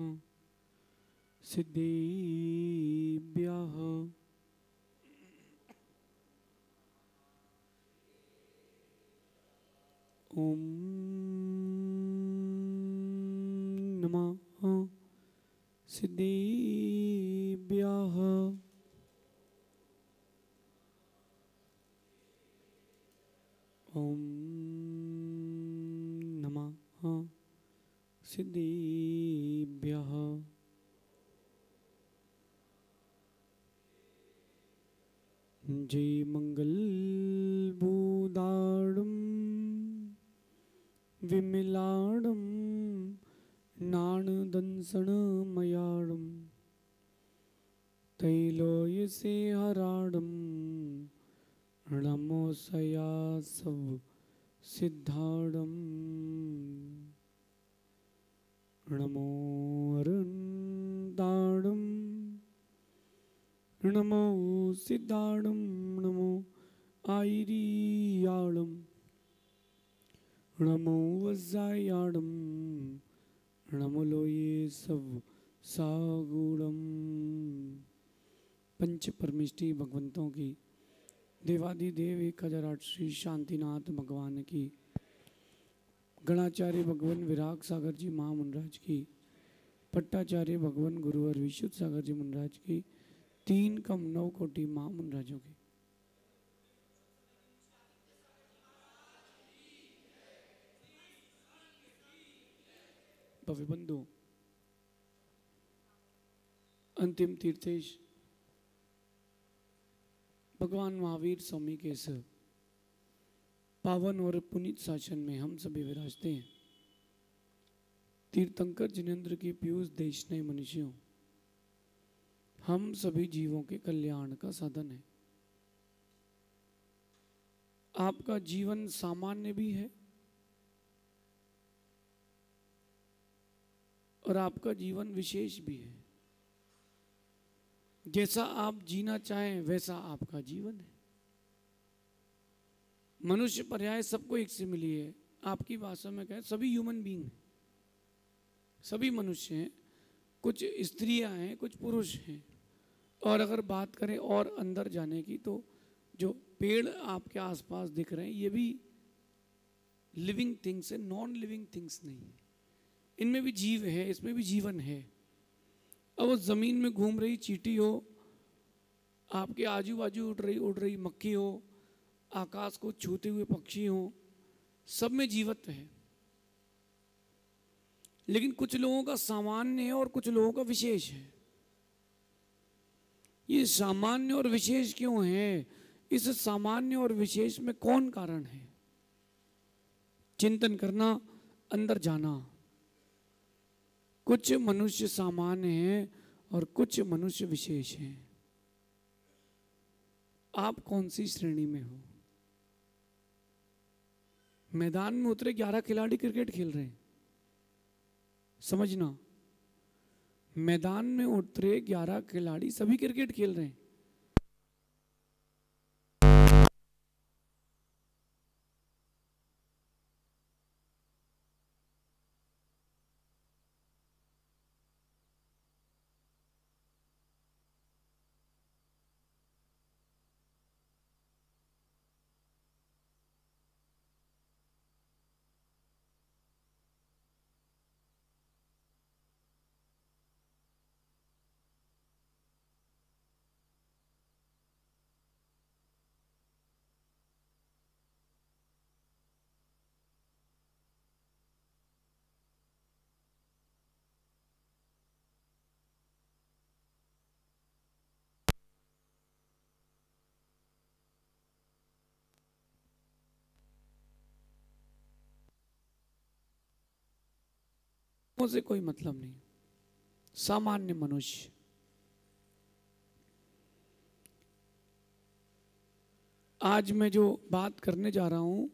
हम्म। सिद्धेभ्यः ॐ नमः सिद्धि पंच परमिष्टि भगवंतों की देवादि देव एक हजार आठ श्री शांतिनाथ भगवान की गणाचार्य भगवान विराग सागर जी महामुनराज की पट्टाचार्य भगवान गुरुवर विशुद्ध सागर जी मुनराज की तीन कम नौ कोटि माँ मुनराजों की भव्य बंधु अंतिम तीर्थेश भगवान महावीर स्वामी के इस पावन और पुनीत शासन में हम सभी विराजते हैं तीर्थंकर जिनेन्द्र की पीयूष देश ने मनुष्यों हम सभी जीवों के कल्याण का साधन है आपका जीवन सामान्य भी है और आपका जीवन विशेष भी है जैसा आप जीना चाहें वैसा आपका जीवन है मनुष्य पर्याय सबको एक से मिली है आपकी भाषा में कहें सभी ह्यूमन बींग हैं सभी मनुष्य हैं कुछ स्त्रियां हैं कुछ पुरुष हैं और अगर बात करें और अंदर जाने की तो जो पेड़ आपके आसपास दिख रहे हैं ये भी लिविंग थिंग्स है नॉन लिविंग थिंग्स नहीं है इनमें भी जीव है इसमें भी जीवन है अब वो ज़मीन में घूम रही चीटी हो आपके आजू बाजू उड़ रही उड़ रही मक्खी हो आकाश को छूते हुए पक्षी हो सब में जीवत्व है लेकिन कुछ लोगों का सामान्य है और कुछ लोगों का विशेष है ये सामान्य और विशेष क्यों है इस सामान्य और विशेष में कौन कारण है चिंतन करना अंदर जाना कुछ मनुष्य सामान्य हैं और कुछ मनुष्य विशेष हैं आप कौन सी श्रेणी में हो मैदान में उतरे ग्यारह खिलाड़ी क्रिकेट खेल रहे हैं समझना मैदान में उतरे ग्यारह खिलाड़ी सभी क्रिकेट खेल रहे हैं मुझे कोई मतलब नहीं सामान्य मनुष्य आज मैं जो बात करने जा रहा हूं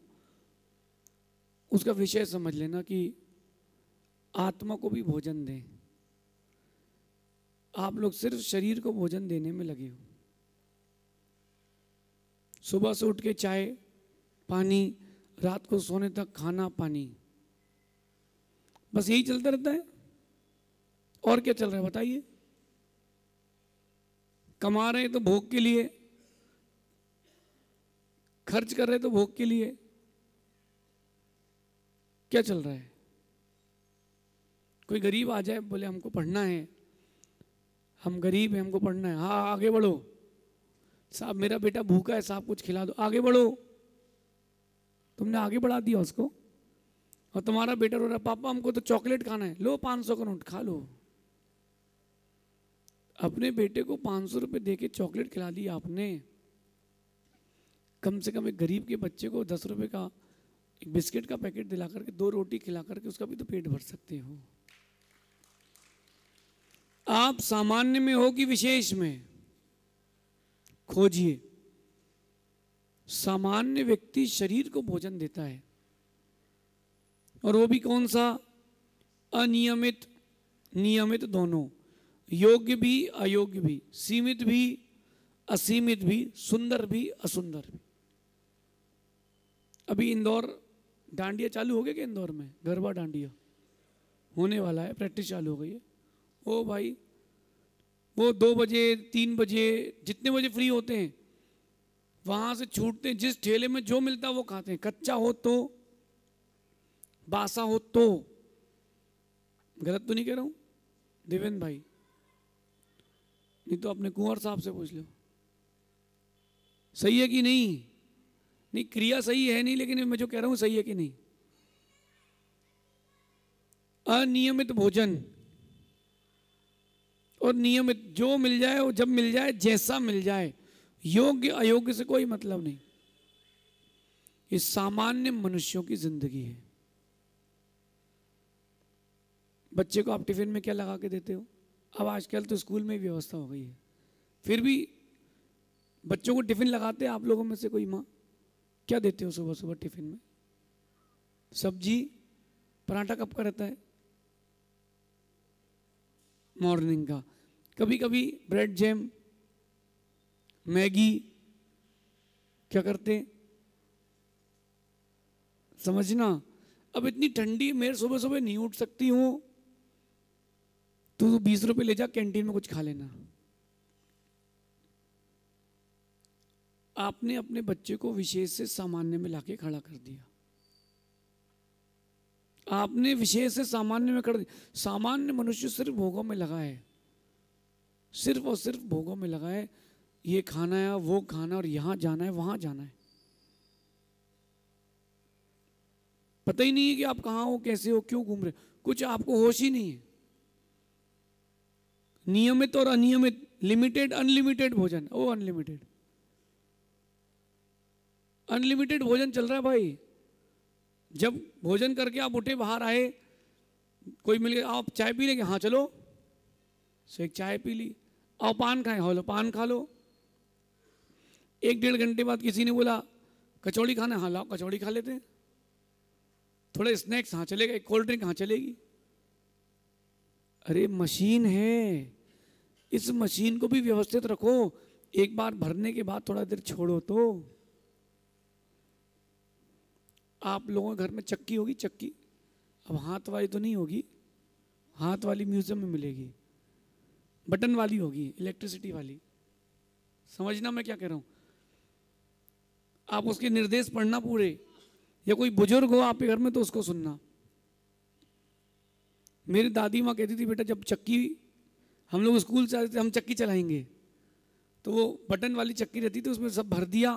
उसका विषय समझ लेना कि आत्मा को भी भोजन दें आप लोग सिर्फ शरीर को भोजन देने में लगे हो सुबह से उठ के चाय पानी रात को सोने तक खाना पानी बस यही चलता रहता है और क्या चल रहा है बताइए कमा रहे हैं तो भोग के लिए खर्च कर रहे तो भोग के लिए क्या चल रहा है कोई गरीब आ जाए बोले हमको पढ़ना है हम गरीब हैं हमको पढ़ना है हाँ आगे बढ़ो साहब मेरा बेटा भूखा है साहब कुछ खिला दो आगे बढ़ो तुमने आगे बढ़ा दिया उसको और तुम्हारा बेटा रो रहा पापा हमको तो चॉकलेट खाना है लो पाँच सौ का नोट खा लो अपने बेटे को पाँच सौ रुपये दे के चॉकलेट खिला दी आपने कम से कम एक गरीब के बच्चे को दस रुपये का एक बिस्किट का पैकेट दिला करके दो रोटी खिला करके उसका भी तो पेट भर सकते हो आप सामान्य में हो कि विशेष में खोजिए सामान्य व्यक्ति शरीर को भोजन देता है और वो भी कौन सा अनियमित नियमित दोनों योग्य भी अयोग्य भी सीमित भी असीमित भी सुंदर भी असुंदर भी अभी इंदौर डांडिया चालू हो गया क्या इंदौर में गरबा डांडिया होने वाला है प्रैक्टिस चालू हो गई है ओ भाई वो दो बजे तीन बजे जितने बजे फ्री होते हैं वहाँ से छूटते हैं जिस ठेले में जो मिलता है वो खाते हैं कच्चा हो तो बासा हो तो गलत तो नहीं कह रहा हूं देवेंद्र भाई नहीं तो अपने कुंवर साहब से पूछ लो सही है कि नहीं नहीं क्रिया सही है नहीं लेकिन मैं जो कह रहा हूं सही है कि नहीं अनियमित भोजन और नियमित जो मिल जाए वो जब मिल जाए जैसा मिल जाए योग्य अयोग्य से कोई मतलब नहीं ये सामान्य मनुष्यों की जिंदगी है बच्चे को आप टिफ़िन में क्या लगा के देते हो अब आजकल तो स्कूल में व्यवस्था हो गई है फिर भी बच्चों को टिफ़िन लगाते हैं आप लोगों में से कोई माँ क्या देते हो सुबह सुबह टिफ़िन में सब्जी पराठा कब का रहता है मॉर्निंग का कभी कभी ब्रेड जैम मैगी क्या करते समझना अब इतनी ठंडी मेरे सुबह सुबह नहीं उठ सकती हूँ तो तू बीस रुपए ले जा कैंटीन में कुछ खा लेना आपने अपने बच्चे को विशेष से सामान्य में लाके खड़ा कर दिया आपने विशेष से सामान्य में खड़ा सामान्य मनुष्य सिर्फ भोगों में लगा है सिर्फ और सिर्फ भोगों में लगा है ये खाना है वो खाना और यहां जाना है वहां जाना है पता ही नहीं है कि आप कहाँ हो कैसे हो क्यों घूम रहे कुछ आपको होश ही नहीं है नियमित और अनियमित लिमिटेड अनलिमिटेड भोजन ओ अनलिमिटेड अनलिमिटेड भोजन चल रहा है भाई जब भोजन करके आप उठे बाहर आए कोई मिल गया आप चाय पी लेंगे हाँ चलो सो एक चाय पी ली और पान खाए हो हाँ, लो पान खा लो एक डेढ़ घंटे बाद किसी ने बोला कचौड़ी खाना हाँ लाओ कचौड़ी खा लेते हैं थोड़े स्नैक्स हाँ चलेगा एक कोल्ड ड्रिंक हाँ चलेगी अरे मशीन है इस मशीन को भी व्यवस्थित रखो एक बार भरने के बाद थोड़ा देर छोड़ो तो आप लोगों के घर में चक्की होगी चक्की अब हाथ वाली तो नहीं होगी हाथ वाली म्यूजियम में मिलेगी बटन वाली होगी इलेक्ट्रिसिटी वाली समझना मैं क्या कह रहा हूं आप उसके निर्देश पढ़ना पूरे या कोई बुजुर्ग हो आपके घर में तो उसको सुनना मेरी दादी माँ कहती थी बेटा जब चक्की हम लोग स्कूल थे हम चक्की चलाएंगे तो वो बटन वाली चक्की रहती थी उसमें सब भर दिया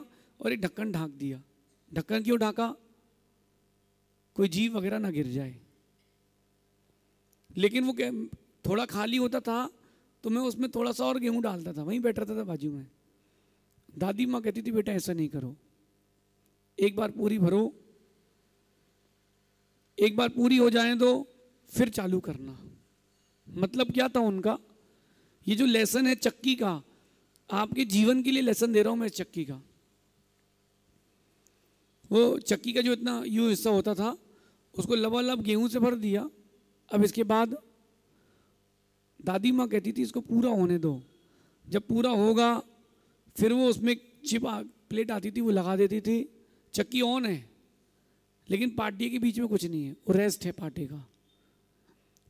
और एक ढक्कन ढाँक दिया ढक्कन क्यों ढाका कोई जीव वगैरह ना गिर जाए लेकिन वो थोड़ा खाली होता था तो मैं उसमें थोड़ा सा और गेहूँ डालता था वहीं बैठ रहता था बाजू में दादी माँ कहती थी बेटा ऐसा नहीं करो एक बार पूरी भरो एक बार पूरी हो जाए तो फिर चालू करना मतलब क्या था उनका ये जो लेसन है चक्की का आपके जीवन के लिए लेसन दे रहा हूं मैं चक्की का वो चक्की का जो इतना यू हिस्सा होता था उसको लबालब गेहूं से भर दिया अब इसके बाद दादी माँ कहती थी इसको पूरा होने दो जब पूरा होगा फिर वो उसमें चिप प्लेट आती थी वो लगा देती थी चक्की ऑन है लेकिन पार्टी के बीच में कुछ नहीं है वो रेस्ट है पार्टी का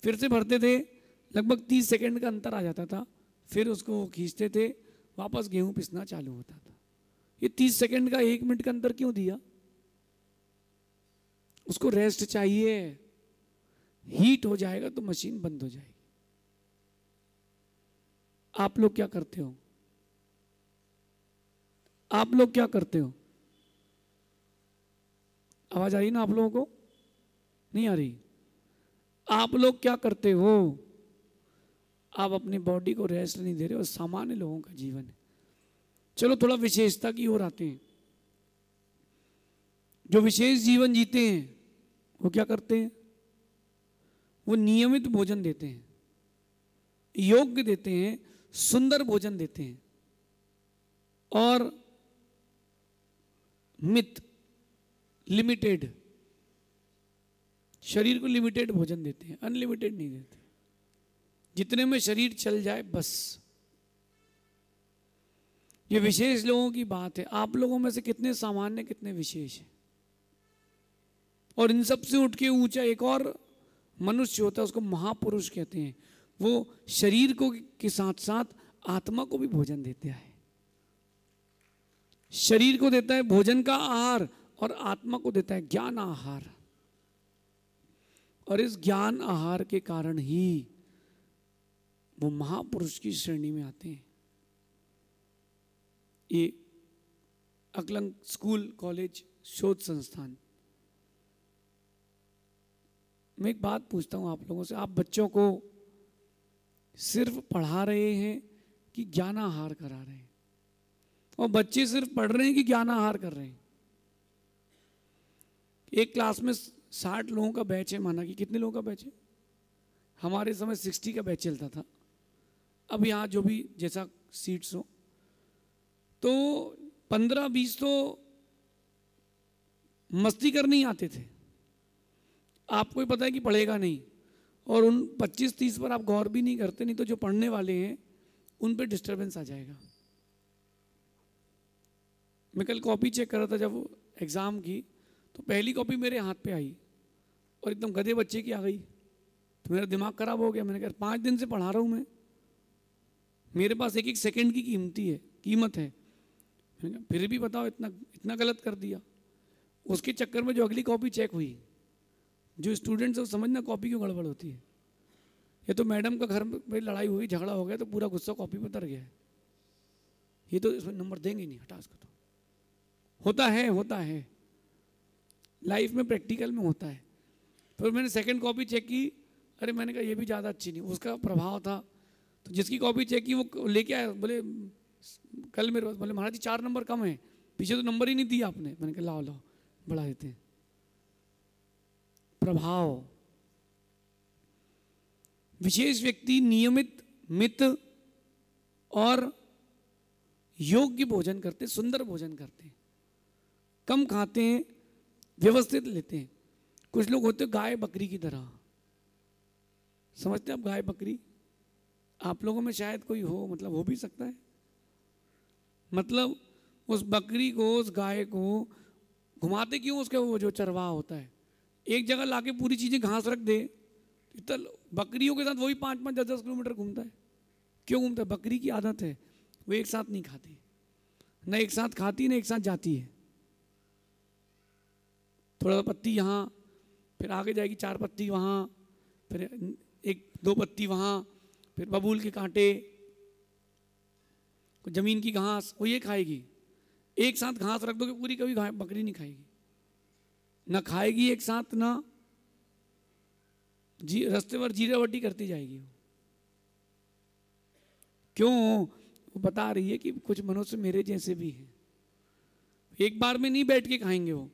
फिर से भरते थे लगभग तीस सेकेंड का अंतर आ जाता था फिर उसको खींचते थे वापस गेहूं पिसना चालू होता था ये तीस सेकेंड का एक मिनट का अंतर क्यों दिया उसको रेस्ट चाहिए हीट हो जाएगा तो मशीन बंद हो जाएगी आप लोग क्या करते हो आप लोग क्या करते हो आवाज आ रही ना आप लोगों को नहीं आ रही आप लोग क्या करते हो आप अपनी बॉडी को रेस्ट नहीं दे रहे और सामान्य लोगों का जीवन है चलो थोड़ा विशेषता की ओर आते हैं जो विशेष जीवन जीते हैं वो क्या करते हैं वो नियमित भोजन देते हैं योग्य देते हैं सुंदर भोजन देते हैं और मित लिमिटेड शरीर को लिमिटेड भोजन देते हैं अनलिमिटेड नहीं देते जितने में शरीर चल जाए बस ये विशेष लोगों की बात है आप लोगों में से कितने सामान्य कितने विशेष हैं और इन सब से उठ के ऊंचा एक और मनुष्य होता है उसको महापुरुष कहते हैं वो शरीर को के साथ साथ आत्मा को भी भोजन देता है शरीर को देता है भोजन का आहार और आत्मा को देता है ज्ञान आहार और इस ज्ञान आहार के कारण ही वो महापुरुष की श्रेणी में आते हैं ये अकलंग स्कूल कॉलेज शोध संस्थान मैं एक बात पूछता हूँ आप लोगों से आप बच्चों को सिर्फ पढ़ा रहे हैं कि ज्ञानाहार करा रहे हैं और बच्चे सिर्फ पढ़ रहे हैं कि ज्ञानाहार कर रहे हैं एक क्लास में साठ लोगों का बैच है माना कि कितने लोगों का बैच है हमारे समय सिक्सटी का बैच चलता था अब यहाँ जो भी जैसा सीट्स हो तो पंद्रह बीस तो मस्ती करने ही आते थे आपको ही पता है कि पढ़ेगा नहीं और उन पच्चीस तीस पर आप गौर भी नहीं करते नहीं तो जो पढ़ने वाले हैं उन पर डिस्टर्बेंस आ जाएगा मैं कल कॉपी चेक कर रहा था जब एग्ज़ाम की तो पहली कॉपी मेरे हाथ पे आई और एकदम गधे बच्चे की आ गई तो मेरा दिमाग ख़राब हो गया मैंने कहा पाँच दिन से पढ़ा रहा हूँ मैं मेरे पास एक एक सेकंड की कीमती है कीमत है फिर भी बताओ इतना इतना गलत कर दिया उसके चक्कर में जो अगली कॉपी चेक हुई जो स्टूडेंट्स है वो समझना कॉपी क्यों गड़बड़ होती है ये तो मैडम का घर में लड़ाई हुई झगड़ा हो गया तो पूरा गुस्सा कॉपी पर उतर गया है ये तो इसमें नंबर देंगे नहीं हटा इसको तो होता है होता है लाइफ में प्रैक्टिकल में होता है फिर मैंने सेकंड कॉपी चेक की अरे मैंने कहा ये भी ज़्यादा अच्छी नहीं उसका प्रभाव था तो जिसकी कॉपी चेक की वो लेके आया बोले कल मेरे पास बोले महाराज जी चार नंबर कम है पीछे तो नंबर ही नहीं दिया आपने मैंने कहा लाओ लाओ बढ़ा देते हैं प्रभाव विशेष व्यक्ति नियमित मित और योग्य भोजन करते सुंदर भोजन करते कम खाते हैं व्यवस्थित लेते हैं कुछ लोग होते गाय बकरी की तरह समझते हैं आप गाय बकरी आप लोगों में शायद कोई हो मतलब हो भी सकता है मतलब उस बकरी को उस गाय को घुमाते क्यों उसके वो जो चरवाह होता है एक जगह लाके पूरी चीज़ें घास रख दे तो इतना बकरियों के साथ वही पाँच पाँच दस दस किलोमीटर घूमता है क्यों घूमता है बकरी की आदत है वो एक साथ नहीं खाती न एक साथ खाती न एक साथ जाती है थोड़ा सा पत्ती यहाँ फिर आगे जाएगी चार पत्ती वहाँ फिर एक दो पत्ती वहाँ फिर बबूल के कांटे जमीन की घास वो ये खाएगी एक साथ घास रख दोगे पूरी कभी बकरी नहीं खाएगी ना खाएगी एक साथ ना जी रस्ते पर जीरा जीरावटी करती जाएगी वो क्यों वो बता रही है कि कुछ मनुष्य मेरे जैसे भी हैं एक बार में नहीं बैठ के खाएंगे वो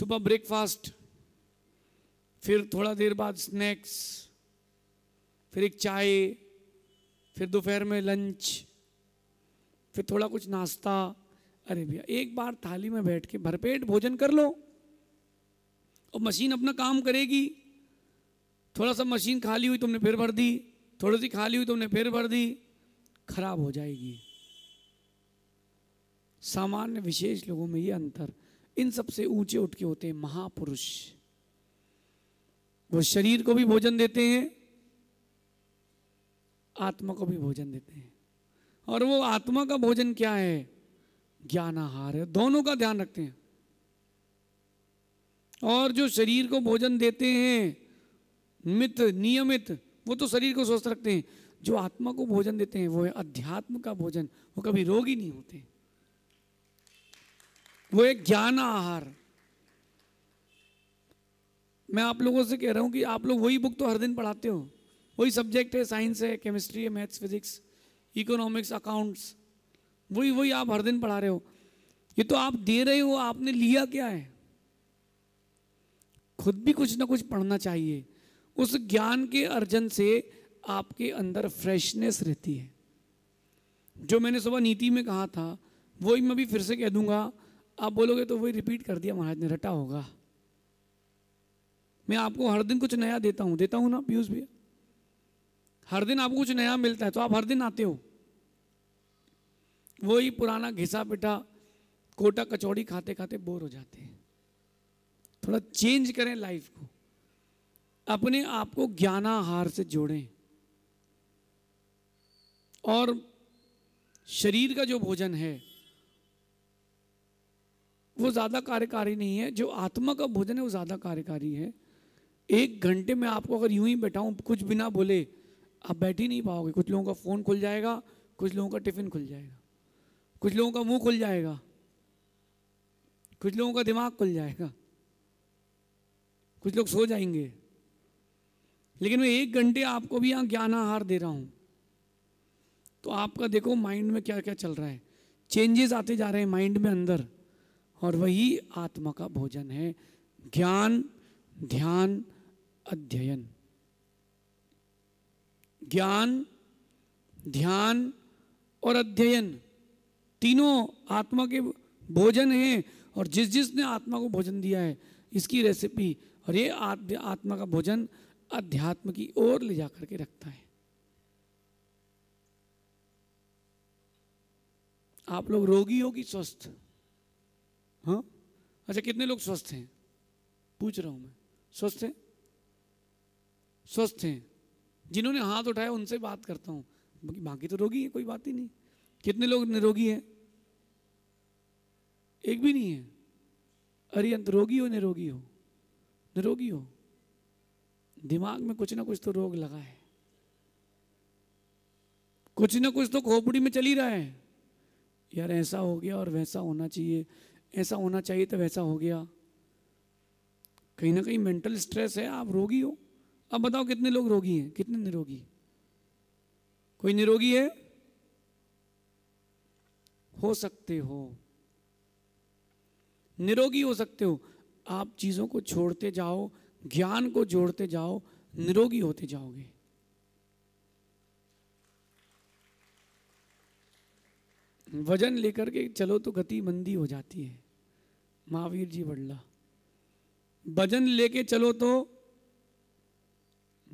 सुबह ब्रेकफास्ट फिर थोड़ा देर बाद स्नैक्स फिर एक चाय फिर दोपहर में लंच फिर थोड़ा कुछ नाश्ता अरे भैया एक बार थाली में बैठ के भरपेट भोजन कर लो और मशीन अपना काम करेगी थोड़ा सा मशीन खाली हुई तुमने फिर भर दी थोड़ी सी खाली हुई तुमने फिर भर दी खराब हो जाएगी सामान्य विशेष लोगों में ये अंतर इन सबसे ऊंचे उठ के होते हैं महापुरुष वो शरीर को भी भोजन देते हैं आत्मा को भी भोजन देते हैं और वो आत्मा का भोजन क्या है ज्ञान आहार है दोनों का ध्यान रखते हैं और जो शरीर को भोजन देते हैं मित नियमित वो तो शरीर को स्वस्थ रखते हैं जो आत्मा को भोजन देते हैं वो है अध्यात्म का भोजन वो कभी रोगी नहीं होते वो एक ज्ञान आहार मैं आप लोगों से कह रहा हूं कि आप लोग वही बुक तो हर दिन पढ़ाते हो वही सब्जेक्ट है साइंस है केमिस्ट्री है मैथ्स फिजिक्स इकोनॉमिक्स अकाउंट्स वही वही आप हर दिन पढ़ा रहे हो ये तो आप दे रहे हो आपने लिया क्या है खुद भी कुछ ना कुछ पढ़ना चाहिए उस ज्ञान के अर्जन से आपके अंदर फ्रेशनेस रहती है जो मैंने सुबह नीति में कहा था वही मैं भी फिर से कह दूंगा आप बोलोगे तो वही रिपीट कर दिया महाराज ने रटा होगा मैं आपको हर दिन कुछ नया देता हूँ देता हूँ ना पीयूष भैया हर दिन आपको कुछ नया मिलता है तो आप हर दिन आते हो वही पुराना घिसा पिटा कोटा कचौड़ी खाते खाते बोर हो जाते हैं थोड़ा चेंज करें लाइफ को अपने आप को ज्ञानाहार से जोड़ें और शरीर का जो भोजन है वो ज़्यादा कार्यकारी नहीं है जो आत्मा का भोजन है वो ज़्यादा कार्यकारी है एक घंटे में आपको अगर यूं ही बैठाऊं कुछ बिना बोले आप बैठ ही नहीं पाओगे कुछ लोगों का फ़ोन खुल जाएगा कुछ लोगों का टिफ़िन खुल जाएगा कुछ लोगों का मुंह खुल जाएगा कुछ लोगों का दिमाग खुल जाएगा कुछ लोग सो जाएंगे लेकिन मैं एक घंटे आपको भी यहाँ ज्ञान आहार दे रहा हूँ तो आपका देखो माइंड में क्या क्या चल रहा है चेंजेस आते जा रहे हैं माइंड में अंदर और वही आत्मा का भोजन है ज्ञान ध्यान अध्ययन ज्ञान ध्यान और अध्ययन तीनों आत्मा के भोजन हैं और जिस जिसने आत्मा को भोजन दिया है इसकी रेसिपी और ये आत्मा का भोजन अध्यात्म की ओर ले जा करके रखता है आप लोग रोगी हो कि स्वस्थ हाँ अच्छा कितने लोग स्वस्थ हैं पूछ रहा हूं मैं स्वस्थ हैं स्वस्थ हैं जिन्होंने हाथ उठाया उनसे बात करता हूँ बाकी तो रोगी है कोई बात ही नहीं कितने लोग निरोगी हैं एक भी नहीं है अरे अंत रोगी हो निरोगी हो निरोगी हो दिमाग में कुछ ना कुछ तो रोग लगा है कुछ ना कुछ तो खोपड़ी में चल ही रहा है यार ऐसा हो गया और वैसा होना चाहिए ऐसा होना चाहिए तो वैसा हो गया कहीं ना कहीं मेंटल स्ट्रेस है आप रोगी हो अब बताओ कितने लोग रोगी हैं कितने निरोगी कोई निरोगी है हो सकते हो निरोगी हो सकते हो आप चीज़ों को छोड़ते जाओ ज्ञान को जोड़ते जाओ निरोगी होते जाओगे वजन लेकर के चलो तो गति मंदी हो जाती है महावीर जी बड़ला वजन लेके चलो तो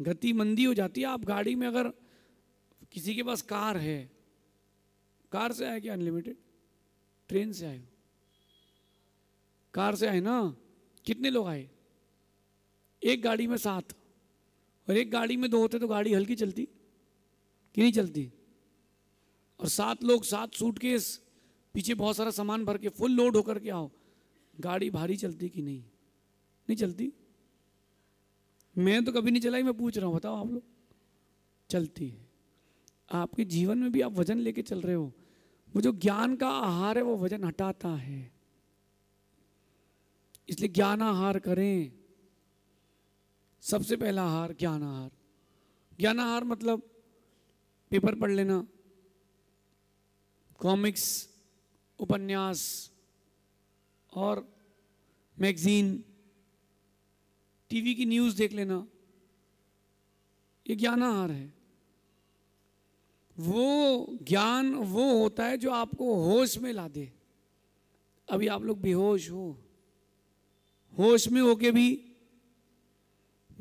गति मंदी हो जाती है आप गाड़ी में अगर किसी के पास कार है कार से आए क्या अनलिमिटेड ट्रेन से आए कार से आए ना कितने लोग आए एक गाड़ी में सात और एक गाड़ी में दो होते तो गाड़ी हल्की चलती कि नहीं चलती और सात लोग सात सूटकेस पीछे बहुत सारा सामान भर के फुल लोड होकर के आओ गाड़ी भारी चलती कि नहीं नहीं चलती मैं तो कभी नहीं चलाई मैं पूछ रहा हूँ बताओ आप लोग चलती है आपके जीवन में भी आप वजन लेके चल रहे हो वो जो ज्ञान का आहार है वो वजन हटाता है इसलिए ज्ञान आहार करें सबसे पहला आहार ज्ञान आहार ज्ञान आहार मतलब पेपर पढ़ लेना कॉमिक्स उपन्यास और मैगजीन टीवी की न्यूज़ देख लेना ये ज्ञानाहार है वो ज्ञान वो होता है जो आपको होश में ला दे अभी आप लोग बेहोश हो होश में होके भी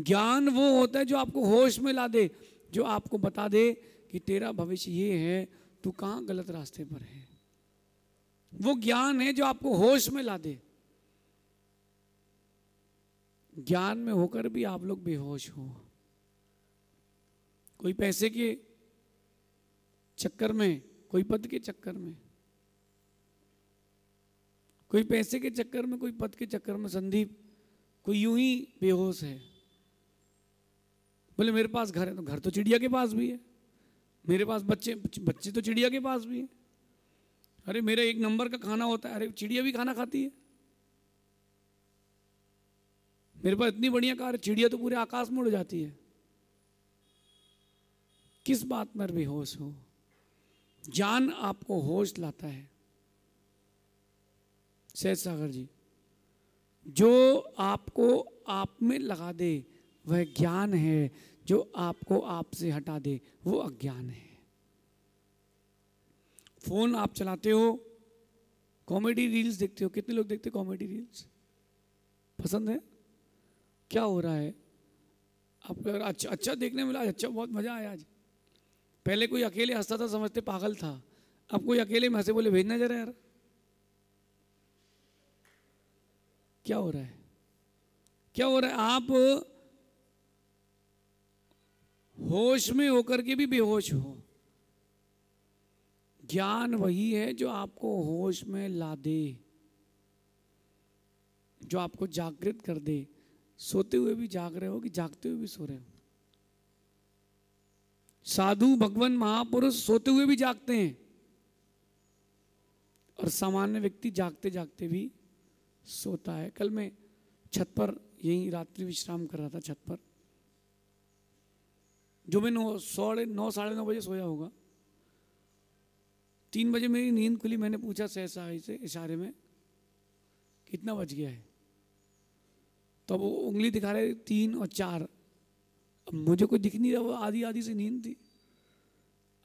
ज्ञान वो होता है जो आपको होश में ला दे जो आपको बता दे कि तेरा भविष्य ये है तू कहाँ गलत रास्ते पर है वो ज्ञान है जो आपको होश में ला दे ज्ञान में होकर भी आप लोग बेहोश हो कोई पैसे के चक्कर में कोई पद के चक्कर में कोई पैसे के चक्कर में कोई पद के चक्कर में संदीप कोई यूं ही बेहोश है बोले मेरे पास घर है तो घर तो चिड़िया के पास भी है मेरे पास बच्चे बच्चे तो चिड़िया के पास भी है अरे मेरा एक नंबर का खाना होता है अरे चिड़िया भी खाना खाती है मेरे पास इतनी बढ़िया कार है चिड़िया तो पूरे आकाश में उड़ जाती है किस बात में होश हो ज्ञान आपको होश लाता है सैद सागर जी जो आपको आप में लगा दे वह ज्ञान है जो आपको आपसे हटा दे वो अज्ञान है फोन आप चलाते हो कॉमेडी रील्स देखते हो कितने लोग देखते हो कॉमेडी रील्स पसंद है क्या हो रहा है आपको अच्छा अच्छा देखने मिला अच्छा बहुत मज़ा आया आज पहले कोई अकेले हंसता था समझते पागल था अब कोई अकेले में हंसे बोले भेजना जरा यार क्या हो रहा है क्या हो रहा है आप होश में होकर के भी बेहोश हो ज्ञान वही है जो आपको होश में ला दे जो आपको जागृत कर दे सोते हुए भी जाग रहे हो कि जागते हुए भी सो रहे हो साधु भगवान महापुरुष सोते हुए भी जागते हैं और सामान्य व्यक्ति जागते जागते भी सोता है कल मैं छत पर यहीं रात्रि विश्राम कर रहा था छत पर जो मैं नौ साढ़े नौ साढ़े नौ बजे सोया होगा तीन बजे मेरी नींद खुली मैंने पूछा सहसा से इशारे में कितना बज गया है तो अब उंगली दिखा रहे तीन और चार अब मुझे कोई दिख नहीं रहा वो आधी आधी से नींद थी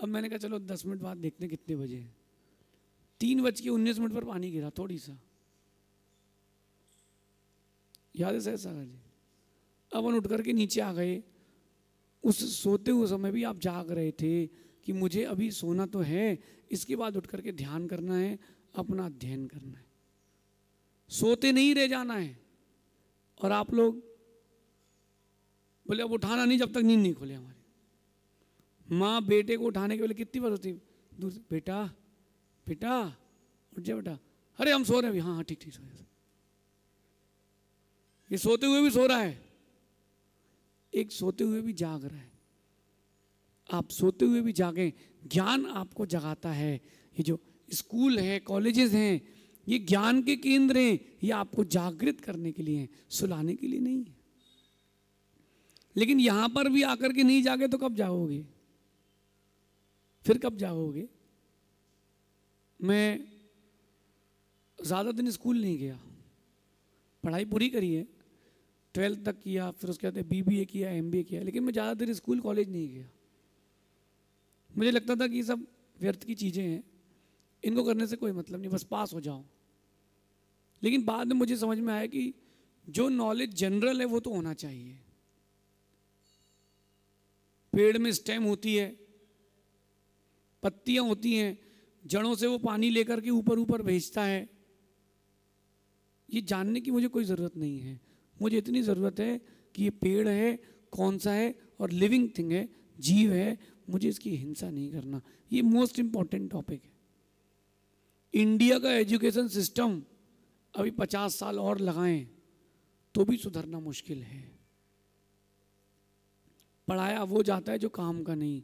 अब मैंने कहा चलो दस मिनट बाद देखते कितने बजे हैं तीन बज के उन्नीस मिनट पर पानी गिरा थोड़ी सा याद है सर सागर जी अब उन उठ करके नीचे आ गए उस सोते हुए समय भी आप जाग रहे थे कि मुझे अभी सोना तो है इसके बाद उठ करके ध्यान करना है अपना अध्ययन करना है सोते नहीं रह जाना है और आप लोग बोले अब उठाना नहीं जब तक नींद नहीं खुले हमारी माँ बेटे को उठाने के बोले कितनी बार होती दूर बेटा बेटा उठ जाए बेटा अरे हम सो रहे हैं हाँ हाँ ठीक ठीक सो रहे ये सोते हुए भी सो रहा है एक सोते हुए भी जाग रहा है आप सोते हुए भी जागें ज्ञान आपको जगाता है ये जो स्कूल है कॉलेजेस हैं ये ज्ञान के केंद्र हैं ये आपको जागृत करने के लिए हैं सुलाने के लिए नहीं है लेकिन यहां पर भी आकर के नहीं जागे तो कब जाओगे फिर कब जाओगे मैं ज़्यादा दिन स्कूल नहीं गया पढ़ाई पूरी करी है ट्वेल्थ तक किया फिर उसके बाद बी बी ए किया एम बी ए किया लेकिन मैं ज़्यादा देर स्कूल कॉलेज नहीं गया मुझे लगता था कि ये सब व्यर्थ की चीज़ें हैं इनको करने से कोई मतलब नहीं बस पास हो जाओ लेकिन बाद में मुझे समझ में आया कि जो नॉलेज जनरल है वो तो होना चाहिए पेड़ में स्टेम होती है पत्तियां होती हैं जड़ों से वो पानी लेकर के ऊपर ऊपर भेजता है ये जानने की मुझे कोई ज़रूरत नहीं है मुझे इतनी ज़रूरत है कि ये पेड़ है कौन सा है और लिविंग थिंग है जीव है मुझे इसकी हिंसा नहीं करना ये मोस्ट इंपॉर्टेंट टॉपिक है इंडिया का एजुकेशन सिस्टम अभी पचास साल और लगाएं तो भी सुधरना मुश्किल है पढ़ाया वो जाता है जो काम का नहीं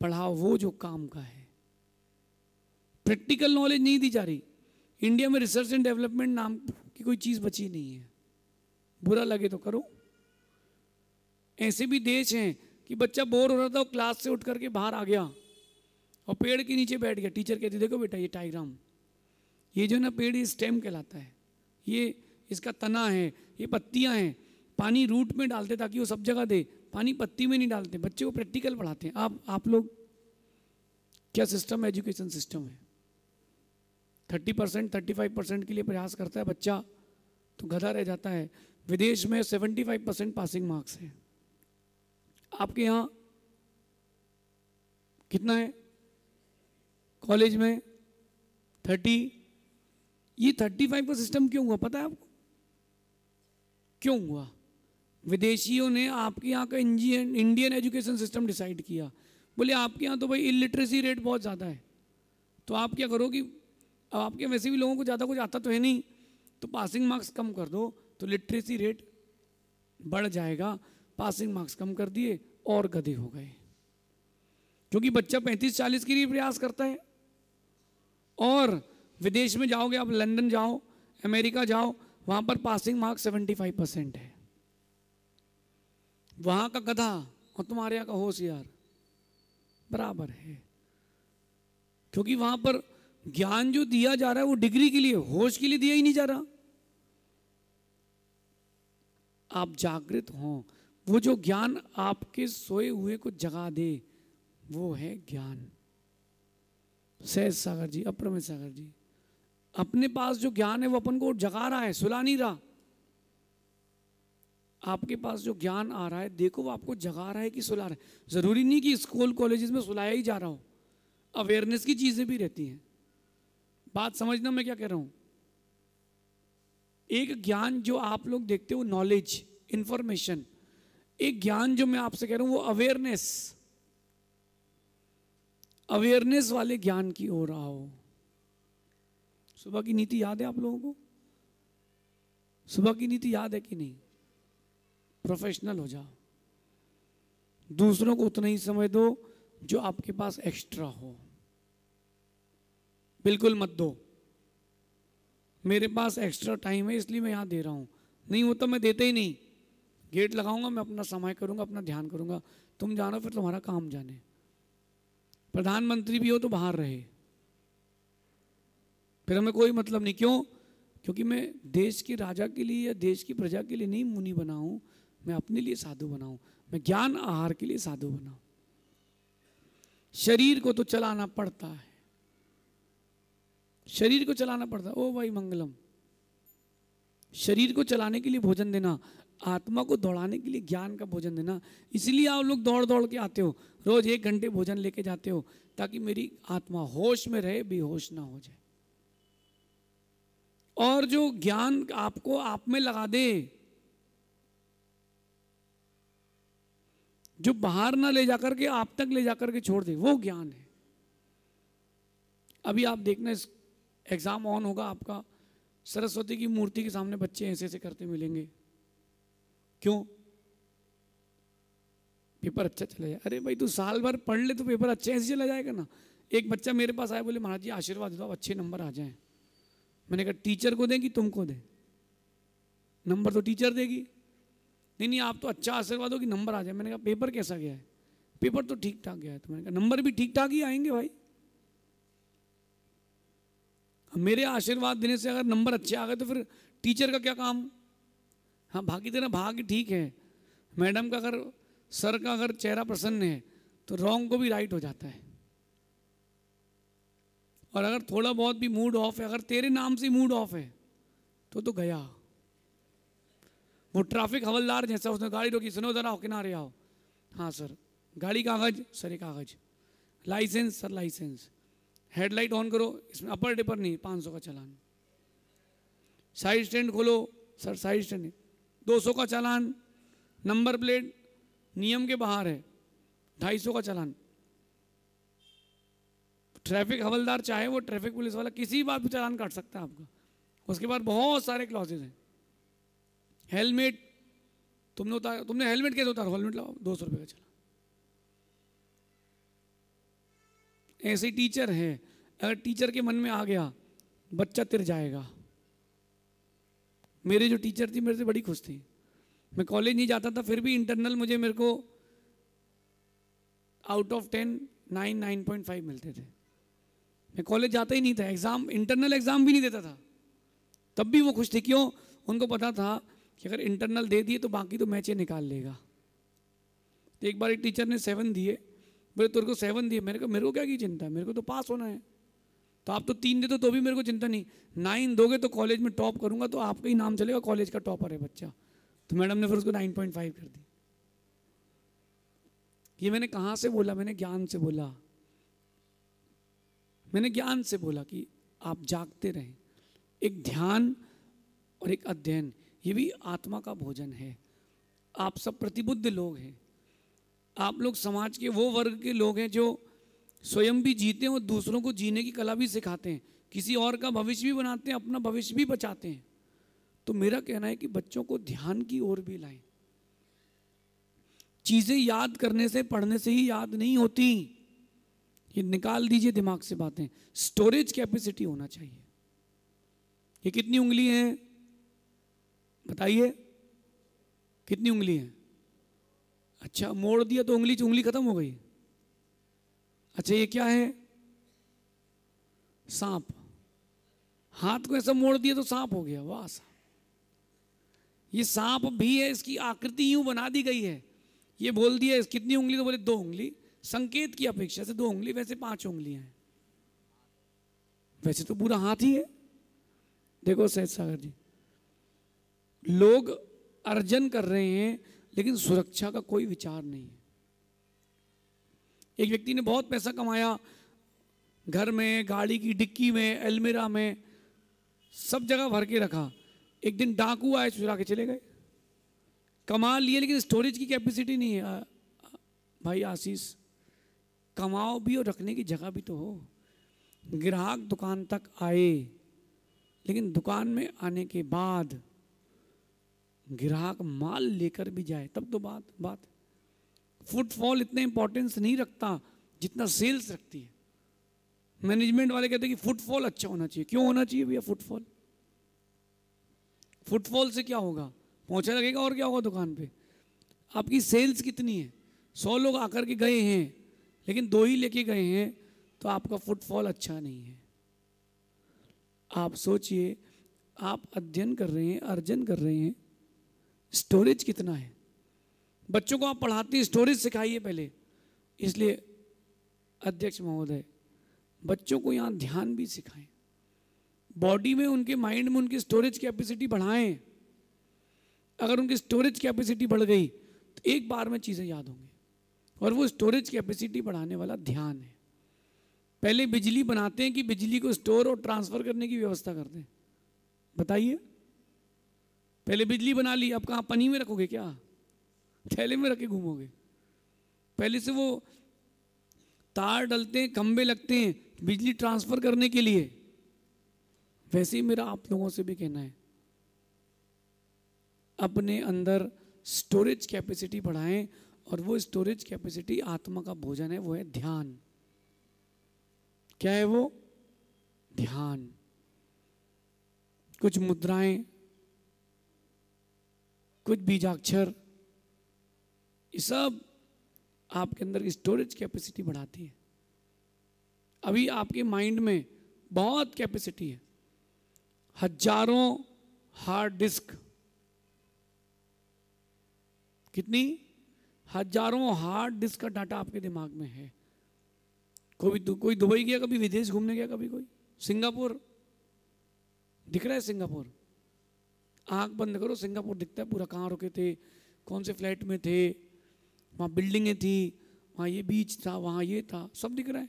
पढ़ा वो जो काम का है प्रैक्टिकल नॉलेज नहीं दी जा रही इंडिया में रिसर्च एंड डेवलपमेंट नाम की कोई चीज़ बची नहीं है बुरा लगे तो करो ऐसे भी देश हैं कि बच्चा बोर हो रहा था वो क्लास से उठ करके बाहर आ गया और पेड़ के नीचे बैठ गया टीचर कहती देखो बेटा ये टाइग्राम ये जो ना पेड़ ये स्टेम कहलाता है ये इसका तना है ये पत्तियाँ हैं पानी रूट में डालते ताकि वो सब जगह दे पानी पत्ती में नहीं डालते बच्चे को प्रैक्टिकल पढ़ाते हैं आप आप लोग क्या सिस्टम एजुकेशन सिस्टम है thirty percent thirty five percent के लिए प्रयास करता है बच्चा तो गधा रह जाता है विदेश में seventy five percent passing marks हैं आपके यहाँ कितना है कॉलेज में थर्टी ये थर्टी फाइव का सिस्टम क्यों हुआ पता है आपको क्यों हुआ विदेशियों ने आपके यहाँ का Indian Indian education system decide किया बोले आपके यहाँ तो भाई इलिटरेसी रेट बहुत ज़्यादा है तो आप क्या करो कि आपके वैसे भी लोगों को ज़्यादा कुछ आता तो है नहीं तो पासिंग मार्क्स कम कर दो तो लिटरेसी रेट बढ़ जाएगा पासिंग मार्क्स कम कर दिए और गधे हो गए क्योंकि बच्चा पैंतीस चालीस के लिए प्रयास करता है और विदेश में जाओगे आप लंदन जाओ अमेरिका जाओ वहां पर passing marks seventy five percent है वहां का गधा और तुम्हारे यहाँ का होश यार बराबर है क्योंकि वहां पर ज्ञान जो दिया जा रहा है वो डिग्री के लिए होश के लिए दिया ही नहीं जा रहा आप जागृत हो वो जो ज्ञान आपके सोए हुए को जगा दे वो है ज्ञान सहज सागर जी अप्रमित सागर जी अपने पास जो ज्ञान है वो अपन को जगा रहा है सुला नहीं रहा आपके पास जो ज्ञान आ रहा है देखो वो आपको जगा रहा है कि सुला रहा है ज़रूरी नहीं कि स्कूल कॉलेजेस में सुलाया ही जा रहा हो अवेयरनेस की चीज़ें भी रहती हैं बात समझना मैं क्या कह रहा हूं एक ज्ञान जो आप लोग देखते हो नॉलेज इंफॉर्मेशन एक ज्ञान जो मैं आपसे कह रहा हूं वो अवेयरनेस अवेयरनेस वाले ज्ञान की ओर हो सुबह की नीति याद है आप लोगों को सुबह की नीति याद है कि नहीं प्रोफेशनल हो जाओ दूसरों को उतना ही समय दो जो आपके पास एक्स्ट्रा हो बिल्कुल मत दो मेरे पास एक्स्ट्रा टाइम है इसलिए मैं यहाँ दे रहा हूँ नहीं होता तो मैं देते ही नहीं गेट लगाऊंगा मैं अपना समय करूंगा अपना ध्यान करूंगा तुम जानो फिर तुम्हारा काम जाने प्रधानमंत्री भी हो तो बाहर रहे फिर हमें कोई मतलब नहीं क्यों क्योंकि मैं देश के राजा के लिए या देश की प्रजा के लिए नहीं मुनि बनाऊं मैं अपने लिए साधु बनाऊं मैं ज्ञान आहार के लिए साधु बनाऊं शरीर को तो चलाना पड़ता है शरीर को चलाना पड़ता है ओ भाई मंगलम शरीर को चलाने के लिए भोजन देना आत्मा को दौड़ाने के लिए ज्ञान का भोजन देना इसलिए आप लोग दौड़ दौड़ के आते हो रोज एक घंटे भोजन लेके जाते हो ताकि मेरी आत्मा होश में रहे बेहोश ना हो जाए और जो ज्ञान आपको आप में लगा दे जो बाहर ना ले जाकर के आप तक ले जाकर के छोड़ दे वो ज्ञान है अभी आप देखना एग्ज़ाम ऑन होगा आपका सरस्वती की मूर्ति के सामने बच्चे ऐसे ऐसे करते मिलेंगे क्यों पेपर अच्छा चला जाए अरे भाई तू साल भर पढ़ ले तो पेपर अच्छे ऐसे चला जाएगा ना एक बच्चा मेरे पास आया बोले महाराज जी आशीर्वाद दो अच्छे नंबर आ जाए मैंने कहा टीचर को दें कि तुमको दें नंबर तो टीचर देगी नहीं नहीं आप तो अच्छा आशीर्वाद हो कि नंबर आ जाए मैंने कहा पेपर कैसा गया है पेपर तो ठीक ठाक गया है तो मैंने कहा नंबर भी ठीक ठाक ही आएंगे भाई मेरे आशीर्वाद देने से अगर नंबर अच्छे आ गए तो फिर टीचर का क्या काम हाँ भागी तेरा भाग ठीक है मैडम का अगर सर का अगर चेहरा प्रसन्न है तो रॉन्ग को भी राइट हो जाता है और अगर थोड़ा बहुत भी मूड ऑफ है अगर तेरे नाम से मूड ऑफ है तो तो गया वो ट्रैफिक हवलदार जैसा उसने गाड़ी रोकी सुनो जरा हो किनारे आओ हाँ सर गाड़ी कागज सर कागज licence sir licence headlight on करो इसमें अपर डिपर नहीं पाँच सौ का चलान साइड स्टैंड खोलो सर साइड स्टैंड 200 का चालान नंबर प्लेट नियम के बाहर है 250 का चालान ट्रैफिक हवलदार चाहे वो ट्रैफिक पुलिस वाला किसी बात पर चालान काट सकता है आपका उसके बाद बहुत सारे क्लॉजेज हैं हेलमेट तुमने उतार तुमने हेलमेट कैसे उतारो हेलमेट लगाओ दो सौ रुपये का चला ऐसे टीचर है अगर टीचर के मन में आ गया बच्चा तिर जाएगा मेरे जो टीचर थी मेरे से बड़ी खुश थी मैं कॉलेज नहीं जाता था फिर भी इंटरनल मुझे मेरे को out of ten nine nine point five मिलते थे मैं कॉलेज जाता ही नहीं था एग्ज़ाम इंटरनल एग्ज़ाम भी नहीं देता था तब भी वो खुश थे क्यों उनको पता था कि अगर इंटरनल दे दिए तो बाकी तो मैचें निकाल लेगा तो एक बार एक टीचर ने सेवन दिए बोले तेरे को सेवन दिए मेरे को मेरे को क्या की चिंता है मेरे को तो पास होना है तो आप तो तीन दे दो तो भी मेरे को चिंता नहीं नाइन दोगे तो कॉलेज में टॉप करूंगा तो आपका ही नाम चलेगा कॉलेज का टॉपर है बच्चा तो मैडम ने फिर उसको नाइन पॉइंट फाइव कर दी ये मैंने कहाँ से बोला मैंने ज्ञान से बोला मैंने ज्ञान से बोला कि आप जागते रहें एक ध्यान और एक अध्ययन ये भी आत्मा का भोजन है आप सब प्रतिबुद्ध लोग हैं आप लोग समाज के वो वर्ग के लोग हैं जो स्वयं भी जीते हैं और दूसरों को जीने की कला भी सिखाते हैं किसी और का भविष्य भी बनाते हैं अपना भविष्य भी बचाते हैं तो मेरा कहना है कि बच्चों को ध्यान की ओर भी लाएं चीज़ें याद करने से पढ़ने से ही याद नहीं होती ये निकाल दीजिए दिमाग से बातें स्टोरेज कैपेसिटी होना चाहिए ये कितनी उंगली है बताइए कितनी उंगली है अच्छा मोड़ दिया तो उंगली उंगली खत्म हो गई अच्छा ये क्या है सांप हाथ को ऐसा मोड़ दिया तो सांप हो गया वाह सांप ये सांप भी है इसकी आकृति यूं बना दी गई है ये बोल दिया कितनी उंगली तो बोले दो उंगली संकेत की अपेक्षा से दो उंगली वैसे पांच उंगलियां हैं वैसे तो पूरा हाथ ही है देखो सैद सागर जी लोग अर्जन कर रहे हैं लेकिन सुरक्षा का कोई विचार नहीं है एक व्यक्ति ने बहुत पैसा कमाया घर में गाड़ी की डिक्की में अलमेरा में सब जगह भर के रखा एक दिन डाकू आए चुरा के चले गए कमा लिए लेकिन स्टोरेज की कैपेसिटी नहीं है भाई आशीष कमाओ भी और रखने की जगह भी तो हो ग्राहक दुकान तक आए लेकिन दुकान में आने के बाद ग्राहक माल लेकर भी जाए तब तो बात बात फुटफॉल इतना इंपॉर्टेंस नहीं रखता जितना सेल्स रखती है मैनेजमेंट वाले कहते हैं कि फुटफॉल अच्छा होना चाहिए क्यों होना चाहिए भैया फुटफॉल फुटफॉल से क्या होगा पहुंचा लगेगा और क्या होगा दुकान पे आपकी सेल्स कितनी है सौ लोग आकर के गए हैं लेकिन दो ही लेके गए हैं तो आपका फुटफॉल अच्छा नहीं है आप सोचिए आप अध्ययन कर रहे हैं अर्जन कर रहे हैं स्टोरेज कितना है बच्चों को आप पढ़ाती स्टोरी सिखाइए पहले इसलिए अध्यक्ष महोदय बच्चों को यहाँ ध्यान भी सिखाएं बॉडी में उनके माइंड में उनकी स्टोरेज कैपेसिटी बढ़ाएं अगर उनकी स्टोरेज कैपेसिटी बढ़ गई तो एक बार में चीज़ें याद होंगी और वो स्टोरेज कैपेसिटी बढ़ाने वाला ध्यान है पहले बिजली बनाते हैं कि बिजली को स्टोर और ट्रांसफ़र करने की व्यवस्था करते हैं बताइए पहले बिजली बना ली अब कहाँ पनी में रखोगे क्या थैले में रखे घूमोगे पहले से वो तार डलते हैं खंबे लगते हैं बिजली ट्रांसफर करने के लिए वैसे ही मेरा आप लोगों से भी कहना है अपने अंदर स्टोरेज कैपेसिटी बढ़ाएं और वो स्टोरेज कैपेसिटी आत्मा का भोजन है वो है ध्यान क्या है वो ध्यान कुछ मुद्राएं कुछ बीजाक्षर ये सब आपके अंदर की स्टोरेज कैपेसिटी बढ़ाती है अभी आपके माइंड में बहुत कैपेसिटी है हजारों हार्ड डिस्क कितनी हजारों हार्ड डिस्क का डाटा आपके दिमाग में है कोई कोई दुबई गया कभी विदेश घूमने गया कभी कोई सिंगापुर दिख रहा है सिंगापुर आंख बंद करो सिंगापुर दिखता है पूरा कहाँ रुके थे कौन से फ्लाइट में थे वहाँ बिल्डिंगें थी वहाँ ये बीच था वहाँ ये था सब दिख रहा है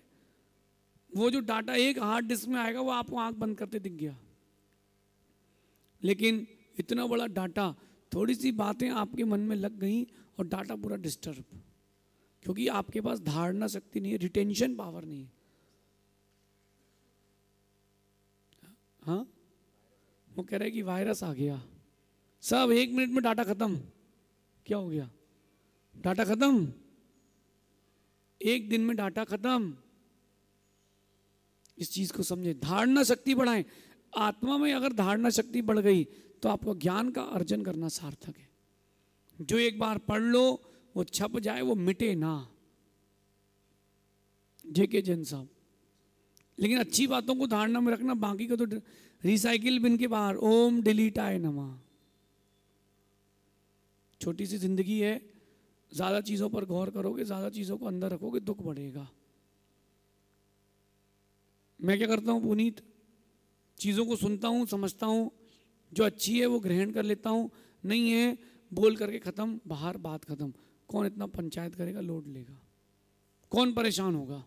वो जो डाटा एक हार्ड डिस्क में आएगा वो आपको आंख बंद करते दिख गया लेकिन इतना बड़ा डाटा थोड़ी सी बातें आपके मन में लग गई और डाटा पूरा डिस्टर्ब क्योंकि आपके पास धारणा शक्ति नहीं है रिटेंशन पावर नहीं है हाँ वो कह रहे कि वायरस आ गया सब एक मिनट में डाटा खत्म क्या हो गया डाटा खत्म एक दिन में डाटा खत्म इस चीज को समझे धारणा शक्ति बढ़ाएं आत्मा में अगर धारणा शक्ति बढ़ गई तो आपको ज्ञान का अर्जन करना सार्थक है जो एक बार पढ़ लो वो छप जाए वो मिटे ना जेके जैन साहब लेकिन अच्छी बातों को धारणा में रखना बाकी को तो रिसाइकिल बिन के बाहर ओम डिलीट आए नमा छोटी सी जिंदगी है ज़्यादा चीज़ों पर गौर करोगे ज़्यादा चीज़ों को अंदर रखोगे दुख बढ़ेगा मैं क्या करता हूँ पुनीत चीज़ों को सुनता हूँ समझता हूँ जो अच्छी है वो ग्रहण कर लेता हूँ नहीं है बोल करके ख़त्म बाहर बात ख़त्म कौन इतना पंचायत करेगा लोड लेगा कौन परेशान होगा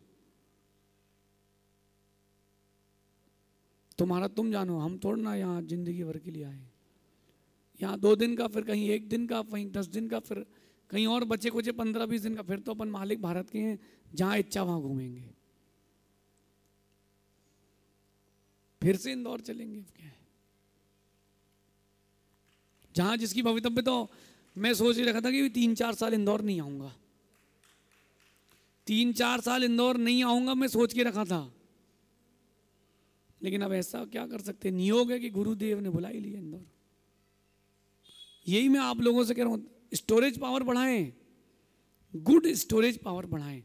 तुम्हारा तुम जानो हम थोड़ा ना यहाँ ज़िंदगी भर के लिए आए यहाँ दो दिन का फिर कहीं एक दिन का कहीं दस दिन का फिर कहीं और बचे कुछ पंद्रह बीस दिन का फिर तो अपन मालिक भारत के हैं जहां इच्छा वहां घूमेंगे फिर से इंदौर चलेंगे क्या जहां जिसकी भवितव्य तो मैं सोच ही रखा था कि तीन चार साल इंदौर नहीं आऊंगा तीन चार साल इंदौर नहीं आऊंगा मैं सोच के रखा था लेकिन अब ऐसा क्या कर सकते नियोग है कि गुरुदेव ने बुला ही लिया इंदौर यही मैं आप लोगों से कह रहा हूं स्टोरेज पावर बढ़ाएं गुड स्टोरेज पावर बढ़ाएं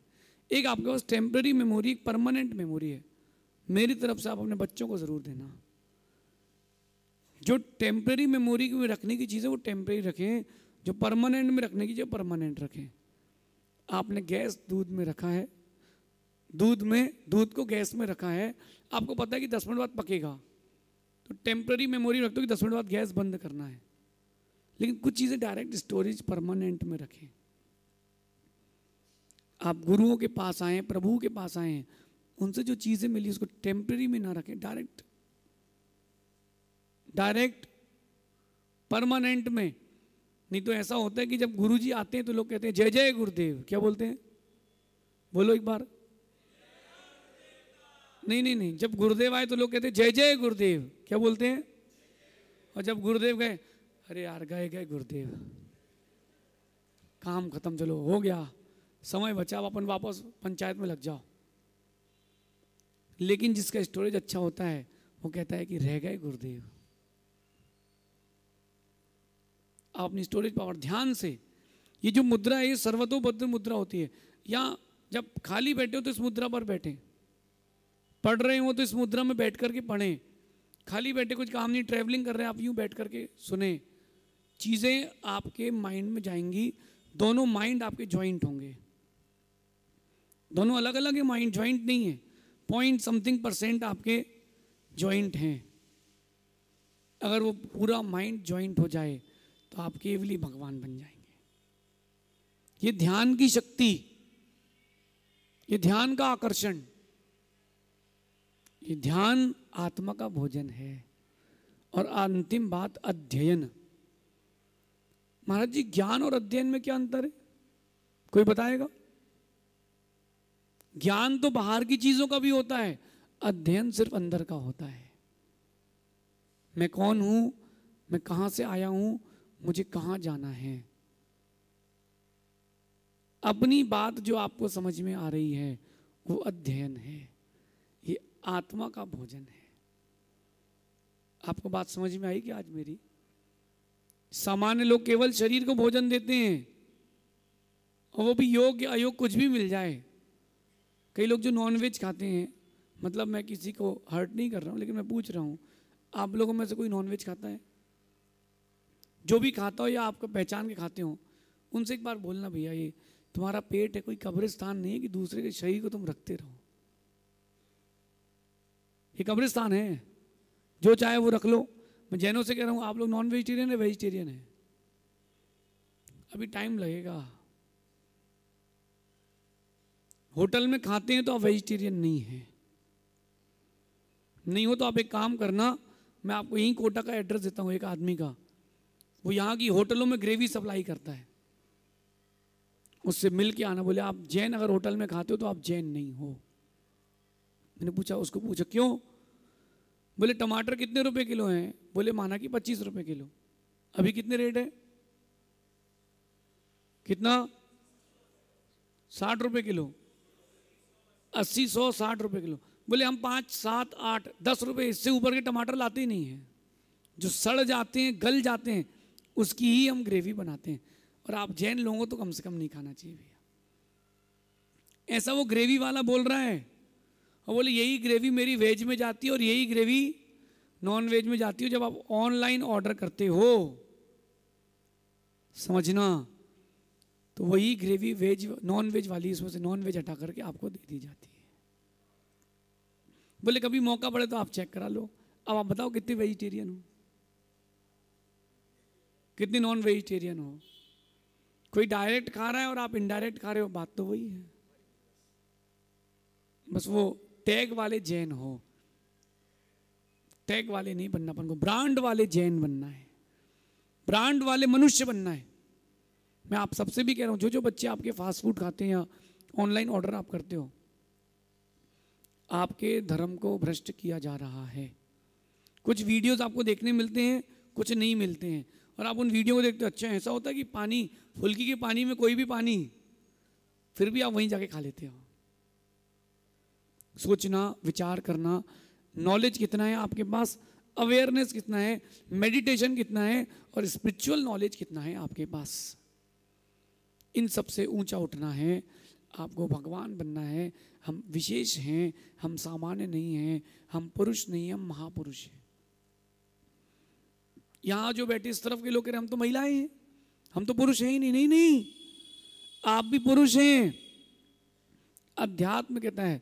एक आपके पास टेम्प्रेरी मेमोरी एक परमानेंट मेमोरी है मेरी तरफ से आप अपने बच्चों को ज़रूर देना जो टेम्प्रेरी मेमोरी में रखने की चीज़ है वो टेम्प्रेरी रखें जो परमानेंट में रखने की चीज परमानेंट रखें आपने गैस दूध में रखा है दूध में दूध को गैस में रखा है आपको पता है कि दस मिनट बाद पकेगा तो टेम्प्रेरी मेमोरी रख दो कि दस मिनट बाद गैस बंद करना है लेकिन कुछ चीज़ें डायरेक्ट स्टोरेज परमानेंट में रखें आप गुरुओं के पास आए प्रभु के पास आए उनसे जो चीज़ें मिली उसको टेम्प्रेरी में ना रखें डायरेक्ट डायरेक्ट परमानेंट में नहीं तो ऐसा होता है कि जब गुरु जी आते हैं तो लोग कहते हैं जय जय गुरुदेव क्या बोलते हैं बोलो एक बार नहीं नहीं नहीं जब गुरुदेव आए तो लोग कहते हैं जय जय गुरुदेव क्या बोलते हैं और जब गुरुदेव गए अरे यार गए गए गुरुदेव काम खत्म चलो हो गया समय बचा अपन वापस पंचायत में लग जाओ लेकिन जिसका स्टोरेज अच्छा होता है वो कहता है कि रह गए गुरुदेव आप अपनी स्टोरेज पावर ध्यान से ये जो मुद्रा है ये सर्वतोभद्र मुद्रा होती है या जब खाली बैठे हो तो इस मुद्रा पर बैठे पढ़ रहे हो तो इस मुद्रा में बैठ करके पढ़ें खाली बैठे कुछ काम नहीं ट्रैवलिंग कर रहे हैं आप यूं बैठ करके सुने चीज़ें आपके माइंड में जाएंगी दोनों माइंड आपके ज्वाइंट होंगे दोनों अलग अलग है माइंड ज्वाइंट नहीं है पॉइंट समथिंग परसेंट आपके ज्वाइंट हैं अगर वो पूरा माइंड ज्वाइंट हो जाए तो आप केवली भगवान बन जाएंगे ये ध्यान की शक्ति ये ध्यान का आकर्षण ये ध्यान आत्मा का भोजन है और अंतिम बात अध्ययन महाराज जी ज्ञान और अध्ययन में क्या अंतर है कोई बताएगा ज्ञान तो बाहर की चीजों का भी होता है अध्ययन सिर्फ अंदर का होता है मैं कौन हूं मैं कहां से आया हूं मुझे कहां जाना है अपनी बात जो आपको समझ में आ रही है वो अध्ययन है ये आत्मा का भोजन है आपको बात समझ में आई कि आज मेरी सामान्य लोग केवल शरीर को भोजन देते हैं और वो भी योग या अयोग कुछ भी मिल जाए कई लोग जो नॉनवेज खाते हैं मतलब मैं किसी को हर्ट नहीं कर रहा हूँ लेकिन मैं पूछ रहा हूँ आप लोगों में से कोई नॉनवेज खाता है जो भी खाता हो या आपका पहचान के खाते हो उनसे एक बार बोलना भैया ये तुम्हारा पेट है कोई कब्रिस्तान नहीं है कि दूसरे के शरीर को तुम रखते रहो ये कब्रिस्तान है जो चाहे वो रख लो मैं जैनों से कह रहा हूँ आप लोग नॉन वेजिटेरियन है वेजिटेरियन है अभी टाइम लगेगा होटल में खाते हैं तो आप वेजिटेरियन नहीं है नहीं हो तो आप एक काम करना मैं आपको यहीं कोटा का एड्रेस देता हूँ एक आदमी का वो यहाँ की होटलों में ग्रेवी सप्लाई करता है उससे मिल के आना बोले आप जैन अगर होटल में खाते हो तो आप जैन नहीं हो मैंने पूछा उसको पूछा क्यों बोले टमाटर कितने रुपए किलो हैं बोले माना कि पच्चीस रुपए किलो अभी कितने रेट है कितना साठ रुपए किलो अस्सी सौ साठ रुपए किलो बोले हम पाँच सात आठ दस रुपये इससे ऊपर के टमाटर लाते ही नहीं हैं जो सड़ जाते हैं गल जाते हैं उसकी ही हम ग्रेवी बनाते हैं और आप जैन लोगों तो कम से कम नहीं खाना चाहिए भैया ऐसा वो ग्रेवी वाला बोल रहा है और बोले यही ग्रेवी मेरी वेज में जाती है और यही ग्रेवी नॉन वेज में जाती हो जब आप ऑनलाइन ऑर्डर करते हो समझना तो वही ग्रेवी वेज नॉन वेज वाली इसमें से नॉन वेज हटा करके आपको दे दी जाती है बोले कभी मौका पड़े तो आप चेक करा लो अब आप बताओ कितने वेजिटेरियन हो कितने नॉन वेजिटेरियन हो कोई डायरेक्ट खा रहा है और आप इनडायरेक्ट खा रहे हो बात तो वही है बस वो टैग वाले जैन हो टैग वाले नहीं बनना अपन को ब्रांड वाले जैन बनना है ब्रांड वाले मनुष्य बनना है मैं आप सबसे भी कह रहा हूं जो जो बच्चे आपके फास्ट फूड खाते हैं या ऑनलाइन ऑर्डर आप करते हो आपके धर्म को भ्रष्ट किया जा रहा है कुछ वीडियोस आपको देखने मिलते हैं कुछ नहीं मिलते हैं और आप उन वीडियो को देखते हो अच्छा ऐसा होता है कि पानी फुल्की के पानी में कोई भी पानी फिर भी आप वहीं जाके खा लेते हो सोचना विचार करना नॉलेज कितना है आपके पास अवेयरनेस कितना है मेडिटेशन कितना है और स्पिरिचुअल नॉलेज कितना है आपके पास इन सब से ऊंचा उठना है आपको भगवान बनना है हम विशेष हैं हम सामान्य नहीं हैं हम पुरुष नहीं हैं हम महापुरुष हैं यहाँ जो बैठे इस तरफ के लोग हम तो महिलाएं हैं हम तो पुरुष हैं ही नहीं नहीं नहीं आप भी पुरुष हैं अध्यात्म कहता है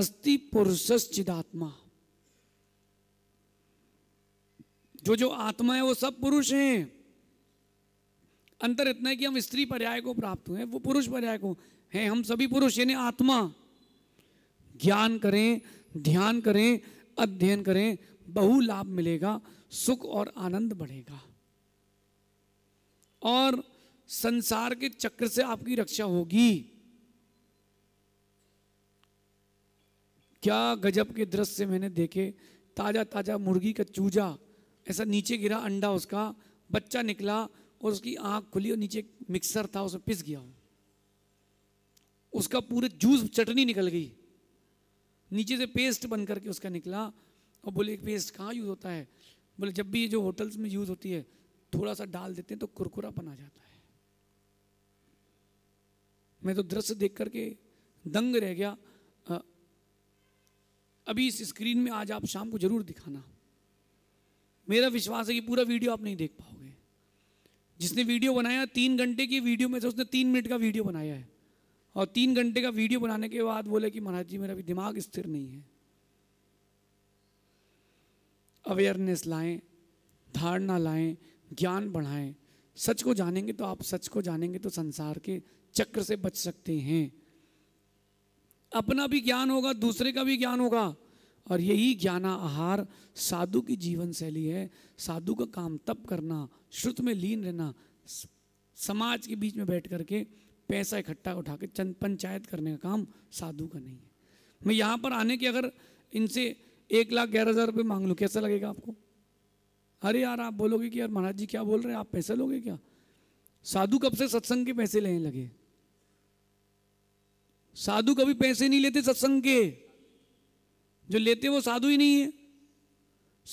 अस्थि पुरुष चिदात्मा जो जो आत्मा है वो सब पुरुष हैं अंतर इतना है कि हम स्त्री पर्याय को प्राप्त हुए वो पुरुष पर्याय को हैं हम सभी पुरुष यानी आत्मा ज्ञान करें ध्यान करें अध्ययन करें बहु लाभ मिलेगा सुख और आनंद बढ़ेगा और संसार के चक्र से आपकी रक्षा होगी क्या गजब के दृश्य मैंने देखे ताज़ा ताज़ा मुर्गी का चूजा ऐसा नीचे गिरा अंडा उसका बच्चा निकला और उसकी आँख खुली और नीचे मिक्सर था उसमें पिस गया उसका पूरे जूस चटनी निकल गई नीचे से पेस्ट बन करके उसका निकला और बोले पेस्ट कहाँ यूज़ होता है बोले जब भी ये जो होटल्स में यूज़ होती है थोड़ा सा डाल देते हैं तो कुरकुरापन आ जाता है मैं तो दृश्य देख करके दंग रह गया अभी इस स्क्रीन में आज आप शाम को जरूर दिखाना मेरा विश्वास है कि पूरा वीडियो आप नहीं देख पाओगे जिसने वीडियो बनाया तीन घंटे की वीडियो में से उसने तीन मिनट का वीडियो बनाया है और तीन घंटे का वीडियो बनाने के बाद बोले कि महाराज जी मेरा भी दिमाग स्थिर नहीं है अवेयरनेस लाएं धारणा लाएं ज्ञान बढ़ाएं सच को जानेंगे तो आप सच को जानेंगे तो संसार के चक्र से बच सकते हैं अपना भी ज्ञान होगा दूसरे का भी ज्ञान होगा और यही ज्ञाना आहार साधु की जीवन शैली है साधु का काम तप करना श्रुत में लीन रहना समाज के बीच में बैठ करके पैसा इकट्ठा उठा के चंद पंचायत करने का काम साधु का नहीं है मैं यहाँ पर आने के अगर इनसे एक लाख ग्यारह हज़ार रुपये मांग लूँ कैसा लगेगा आपको अरे यार आप बोलोगे कि यार महाराज जी क्या बोल रहे हैं आप पैसा लोगे क्या साधु कब से सत्संग के पैसे लेने लगे साधु कभी पैसे नहीं लेते सत्संग के जो लेते वो साधु ही नहीं है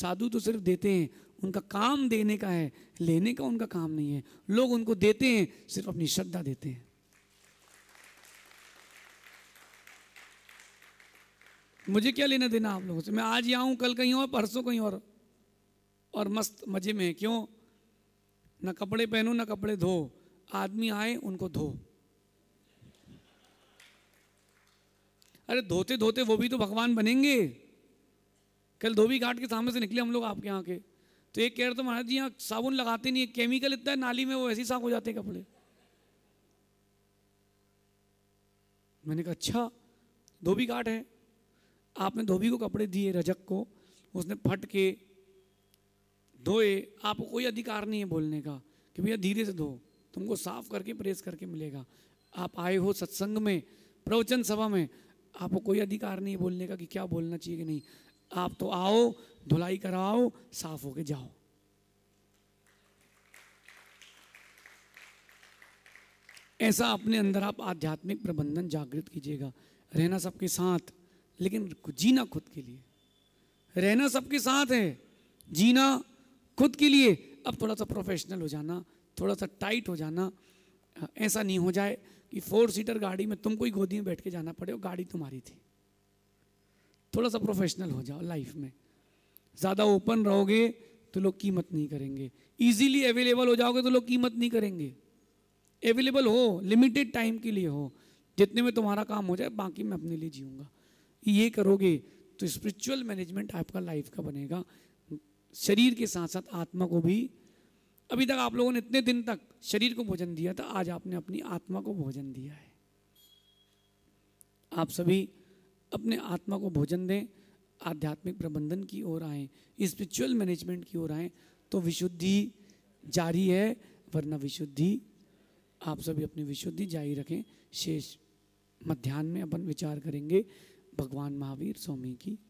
साधु तो सिर्फ देते हैं उनका काम देने का है लेने का उनका काम नहीं है लोग उनको देते हैं सिर्फ अपनी श्रद्धा देते हैं मुझे क्या लेना देना आप लोगों से मैं आज यहां हूँ कल कहीं और परसों कहीं और और मस्त मज़े में क्यों ना कपड़े पहनो ना कपड़े धो आदमी आए उनको धो अरे धोते धोते वो भी तो भगवान बनेंगे कल धोबी घाट के सामने से निकले हम लोग आपके यहाँ के तो एक कह रहे तो महाराज जी यहाँ साबुन लगाते नहीं है केमिकल इतना है नाली में वो ऐसे साफ हो जाते हैं कपड़े मैंने कहा अच्छा धोबी घाट है आपने धोबी को कपड़े दिए रजक को उसने फट के धोए आपको कोई अधिकार नहीं है बोलने का कि भैया धीरे से धो तुमको साफ करके प्रेस करके मिलेगा आप आए हो सत्संग में प्रवचन सभा में आपको कोई अधिकार नहीं बोलने का कि क्या बोलना चाहिए कि नहीं आप तो आओ धुलाई कराओ साफ होके जाओ ऐसा अपने अंदर आप आध्यात्मिक प्रबंधन जागृत कीजिएगा रहना सबके साथ लेकिन जीना खुद के लिए रहना सबके साथ है जीना खुद के लिए अब थोड़ा सा प्रोफेशनल हो जाना थोड़ा सा टाइट हो जाना ऐसा नहीं हो जाए कि फोर सीटर गाड़ी में तुमको ही गोदी में बैठ के जाना पड़े और गाड़ी तुम्हारी थी थोड़ा सा प्रोफेशनल हो जाओ लाइफ में ज़्यादा ओपन रहोगे तो लोग कीमत नहीं करेंगे ईजीली अवेलेबल हो जाओगे तो लोग कीमत नहीं करेंगे अवेलेबल हो लिमिटेड टाइम के लिए हो जितने में तुम्हारा काम हो जाए बाकी मैं अपने लिए जीऊँगा ये करोगे तो स्पिरिचुअल मैनेजमेंट आपका लाइफ का बनेगा शरीर के साथ साथ आत्मा को भी अभी तक आप लोगों ने इतने दिन तक शरीर को भोजन दिया था आज आपने अपनी आत्मा को भोजन दिया है आप सभी अपने आत्मा को भोजन दें आध्यात्मिक प्रबंधन की ओर आएँ स्पिरिचुअल मैनेजमेंट की ओर आएँ तो विशुद्धि जारी है वरना विशुद्धि आप सभी अपनी विशुद्धि जारी रखें शेष मध्यान्ह में अपन विचार करेंगे भगवान महावीर स्वामी की